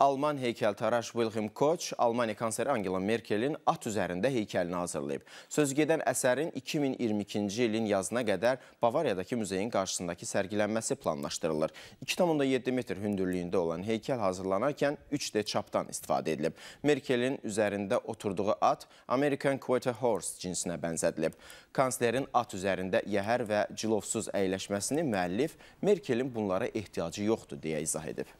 Alman heykəltaraş Wilhelm Koch Almaniya kanseri Angela Merkelin at üzərində heykəlini hazırlayıb. Söz gedən əsərin 2022-ci ilin yazına qədər Bavariyadakı müzeyin qarşısındakı sərgilənməsi planlaşdırılır. 2,7 metr hündürlüyündə olan heykəl hazırlanarkən 3D çapdan istifadə edilib. Merkelin üzərində oturduğu at American Quarter Horse cinsinə bənzədilib. Kanslerin at üzərində yəhər və cilovsuz əyləşməsini müəllif Merkelin bunlara ehtiyacı yoxdur deyə izah edib.